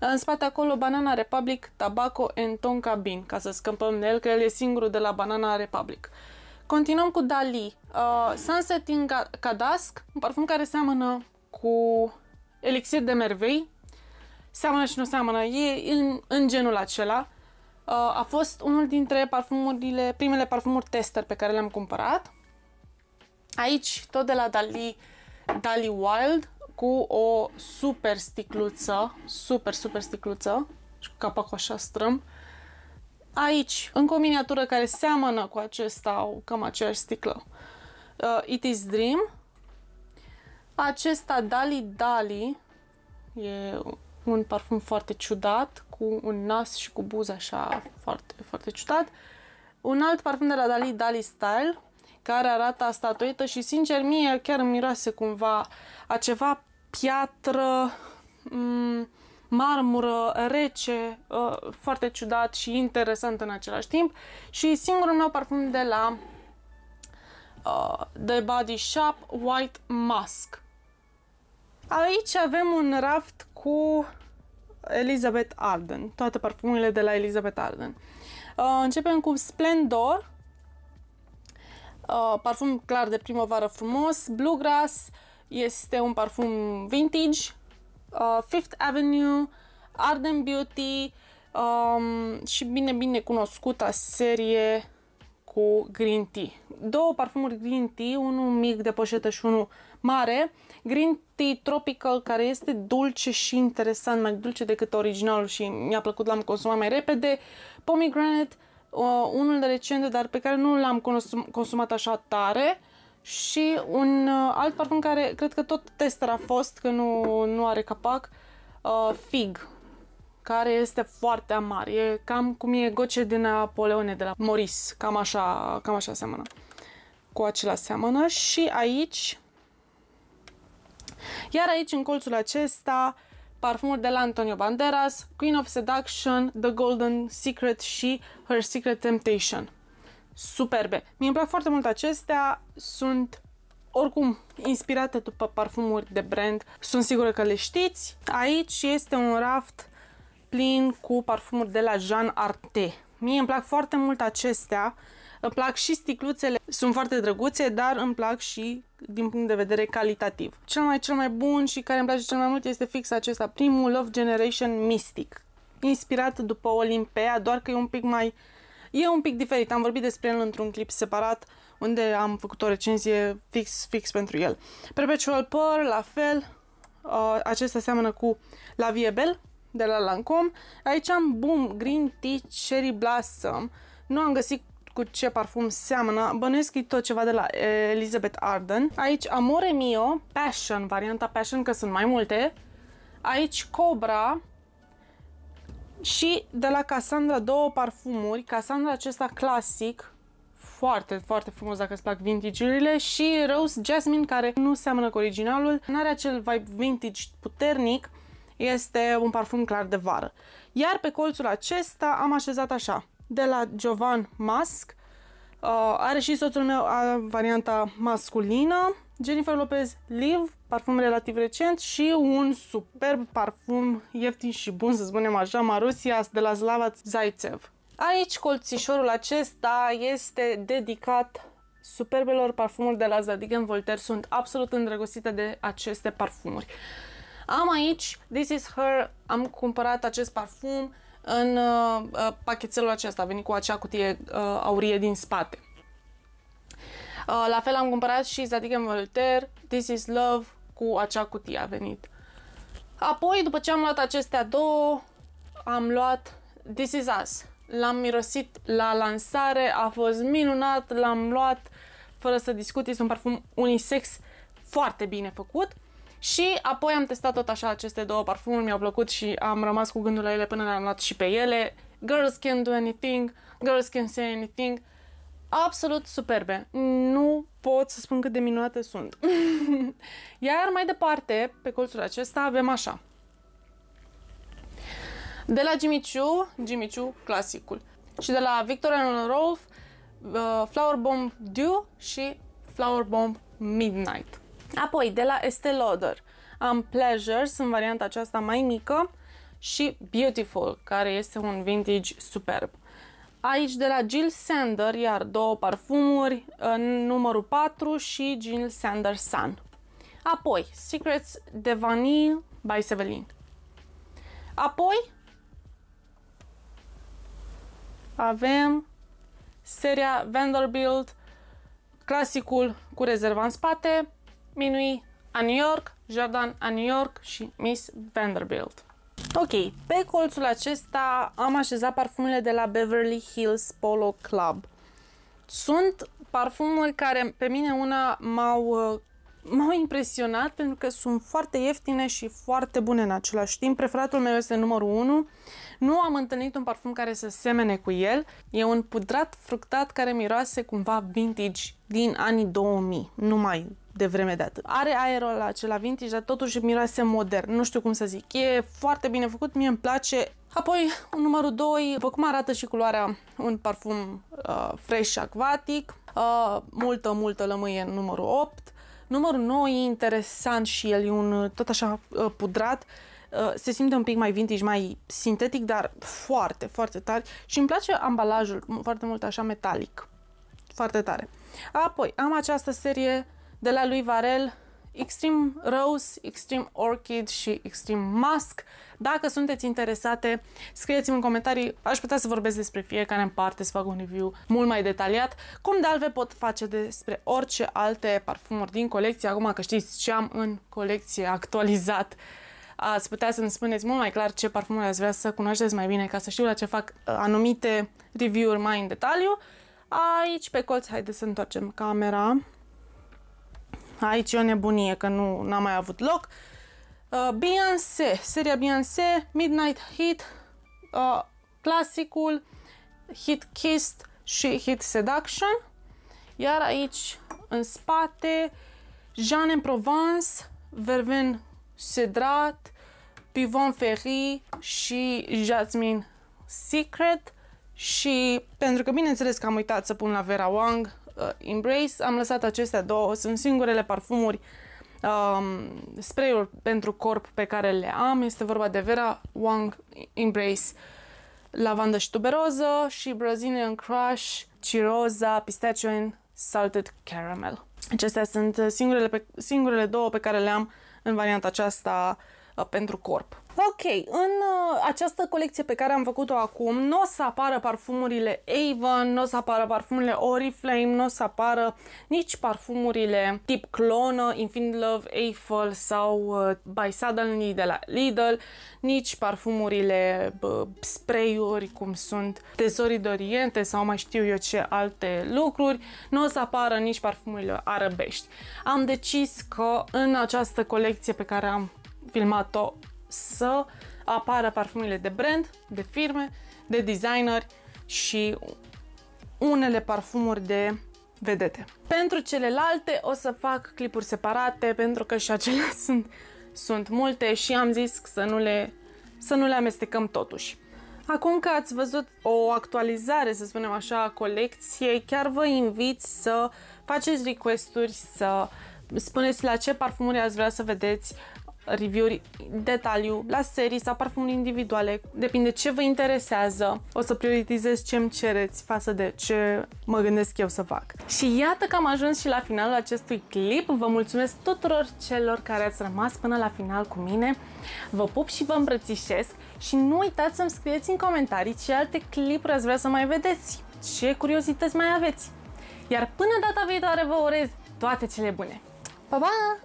S1: În spate acolo Banana Republic, Tabaco and Tonka Bean, ca să scăpăm de el, că el e singurul de la Banana Republic. Continuăm cu Dali. Uh, Sunset in Cadask, un parfum care seamănă cu Elixir de Mervei, seamănă și nu seamănă, e în, în genul acela. Uh, a fost unul dintre parfumurile, primele parfumuri tester pe care le-am cumpărat. Aici, tot de la Dali, Dali Wild, cu o super sticluță, super, super sticluță, și cu capacul așa strâm. Aici, încă o miniatură care seamănă cu acesta, o cam aceeași sticlă. Uh, It is Dream. Acesta Dali Dali, e un parfum foarte ciudat, cu un nas și cu buză așa foarte, foarte ciudat. Un alt parfum de la Dali, Dali Style, care arată statuită și sincer mie chiar îmi miroase cumva a ceva piatră, mm, marmură, rece, uh, foarte ciudat și interesant în același timp. Și singurul meu parfum de la uh, The Body Shop White Mask. Aici avem un raft cu Elizabeth Arden, toate parfumurile de la Elizabeth Arden. Uh, începem cu Splendor, uh, parfum clar de primăvară frumos, Bluegrass, este un parfum vintage, uh, Fifth Avenue, Arden Beauty um, și bine, bine cunoscuta serie cu Green Tea. Două parfumuri Green Tea, unul mic de poșetă și unul mare, green tea tropical care este dulce și interesant, mai dulce decât originalul și mi-a plăcut, l-am consumat mai repede, pomegranate, uh, unul de recent, dar pe care nu l-am consum- consumat așa tare și un uh, alt parfum care cred că tot tester a fost, că nu, nu are capac, uh, fig, care este foarte amar. E cam cum e goce de Napoleone de la Morris cam așa, cam așa seamănă. Cu acela seamănă și aici iar aici, în colțul acesta, parfumuri de la Antonio Banderas, Queen of Seduction, The Golden Secret și Her Secret Temptation. Superbe! mi îmi plac foarte mult acestea, sunt oricum inspirate după parfumuri de brand, sunt sigură că le știți. Aici este un raft plin cu parfumuri de la Jean Arte. Mie îmi plac foarte mult acestea, îmi plac și sticluțele, sunt foarte drăguțe, dar îmi plac și din punct de vedere calitativ. Cel mai, cel mai bun și care îmi place cel mai mult este fix acesta, primul Love Generation Mystic. Inspirat după Olimpea, doar că e un pic mai... E un pic diferit, am vorbit despre el într-un clip separat, unde am făcut o recenzie fix, fix pentru el. Perpetual Pearl, la fel, uh, acesta seamănă cu La Vie Belle, de la Lancome. Aici am Boom Green Tea Cherry Blossom. Nu am găsit cu ce parfum seamănă. Bănuiesc e tot ceva de la Elizabeth Arden. Aici Amore Mio, Passion, varianta Passion, că sunt mai multe. Aici Cobra, și de la Cassandra două parfumuri, Cassandra acesta clasic, foarte, foarte frumos dacă îți plac vintage-urile și Rose Jasmine care nu seamănă cu originalul, nu are acel vibe vintage puternic, este un parfum clar de vară. Iar pe colțul acesta am așezat așa, de la Jovan Musk. Uh, are și soțul meu a, varianta masculină, Jennifer Lopez Live, parfum relativ recent și un superb parfum ieftin și bun, să spunem așa, Marusia de la Slava Zaitsev. Aici colțișorul acesta este dedicat superbelor parfumuri de la Zadig Voltaire. Sunt absolut îndrăgostită de aceste parfumuri. Am aici This Is Her, am cumpărat acest parfum în uh, uh, pachetelul acesta, a venit cu acea cutie uh, aurie din spate. Uh, la fel am cumpărat și Zadigem Voltaire, This is Love, cu acea cutie a venit. Apoi, după ce am luat acestea două, am luat This is Us. L-am mirosit la lansare, a fost minunat, l-am luat fără să discut, este un parfum unisex foarte bine făcut. Și apoi am testat tot așa aceste două parfumuri, mi-au plăcut și am rămas cu gândul la ele până le-am luat și pe ele. Girls can do anything, girls can say anything. Absolut superbe. Nu pot să spun cât de minunate sunt. [laughs] Iar mai departe, pe colțul acesta, avem așa. De la Jimmy Choo, Jimmy Choo clasicul. Și de la Victor and Rolf, uh, Flower Bomb Dew și Flower Bomb Midnight. Apoi, de la Estée Lauder, am Pleasures în varianta aceasta mai mică și Beautiful, care este un vintage superb. Aici de la Jill Sander, iar două parfumuri, uh, numărul 4 și Jill Sander Sun. Apoi, Secrets de Vanille by Sevelin. Apoi, avem seria Vanderbilt, clasicul cu rezerva în spate, Minui a New York, Jordan a New York și Miss Vanderbilt. Ok, pe colțul acesta am așezat parfumurile de la Beverly Hills Polo Club. Sunt parfumuri care pe mine una m-au uh, m-au impresionat pentru că sunt foarte ieftine și foarte bune în același timp. Preferatul meu este numărul 1. Nu am întâlnit un parfum care să semene cu el. E un pudrat fructat care miroase cumva vintage din anii 2000, numai de vreme de atât. Are aerul acela vintage, dar totuși miroase modern. Nu știu cum să zic. E foarte bine făcut, mie îmi place. Apoi, numărul 2, după cum arată și culoarea, un parfum uh, fresh acvatic. Uh, multă, multă lămâie numărul 8. Numărul 9 e interesant și el e un uh, tot așa uh, pudrat uh, se simte un pic mai vintage, mai sintetic, dar foarte, foarte tare și îmi place ambalajul, foarte mult așa metalic. Foarte tare. Apoi, am această serie de la lui Varel, Extreme Rose, Extreme Orchid și Extreme Musk. Dacă sunteți interesate, scrieți-mi în comentarii. Aș putea să vorbesc despre fiecare în parte, să fac un review mult mai detaliat. Cum de altfel pot face despre orice alte parfumuri din colecție, acum că știți ce am în colecție actualizat. Ați putea să-mi spuneți mult mai clar ce parfumuri ați vrea să cunoașteți mai bine ca să știu la ce fac uh, anumite review-uri mai în detaliu. Aici pe colț, haideți să întoarcem camera. Aici e o nebunie că nu n-a mai avut loc. Uh, Beyoncé, seria Beyoncé, Midnight Hit, uh, clasicul, Hit Kissed și Hit Seduction. Iar aici, în spate, Jean en Provence, Verven Sedrat, Pivon Ferry și Jasmine Secret. Și pentru că bineînțeles că am uitat să pun la Vera Wang uh, Embrace. Am lăsat acestea două, sunt singurele parfumuri, um, spray-uri pentru corp pe care le am. Este vorba de Vera Wang Embrace lavandă și tuberoză și Brazilian Crush, Ciroza, Pistachio and Salted Caramel. Acestea sunt uh, singurele, pe, singurele două pe care le am în varianta aceasta uh, Uh, pentru corp. Ok, în uh, această colecție pe care am făcut-o acum, nu o să apară parfumurile Avon, nu o să apară parfumurile Oriflame, nu o să apară nici parfumurile tip clonă, Infinite Love, Eiffel sau uh, By Suddenly de la Lidl, nici parfumurile spray-uri cum sunt Tesorii de Oriente sau mai știu eu ce alte lucruri, nu o să apară nici parfumurile arăbești. Am decis că în această colecție pe care am filmat-o să apară parfumurile de brand, de firme, de designeri și unele parfumuri de vedete. Pentru celelalte o să fac clipuri separate pentru că și acelea [laughs] sunt, sunt multe și am zis să nu, le, să nu le amestecăm totuși. Acum că ați văzut o actualizare, să spunem așa, a colecției, chiar vă invit să faceți requesturi, să spuneți la ce parfumuri ați vrea să vedeți review-uri detaliu, la serii sau parfumuri individuale. Depinde ce vă interesează. O să prioritizez ce îmi cereți față de ce mă gândesc eu să fac. Și iată că am ajuns și la finalul acestui clip. Vă mulțumesc tuturor celor care ați rămas până la final cu mine. Vă pup și vă îmbrățișez și nu uitați să-mi scrieți în comentarii ce alte clipuri ați vrea să mai vedeți, ce curiozități mai aveți. Iar până data viitoare vă urez toate cele bune! Pa, pa!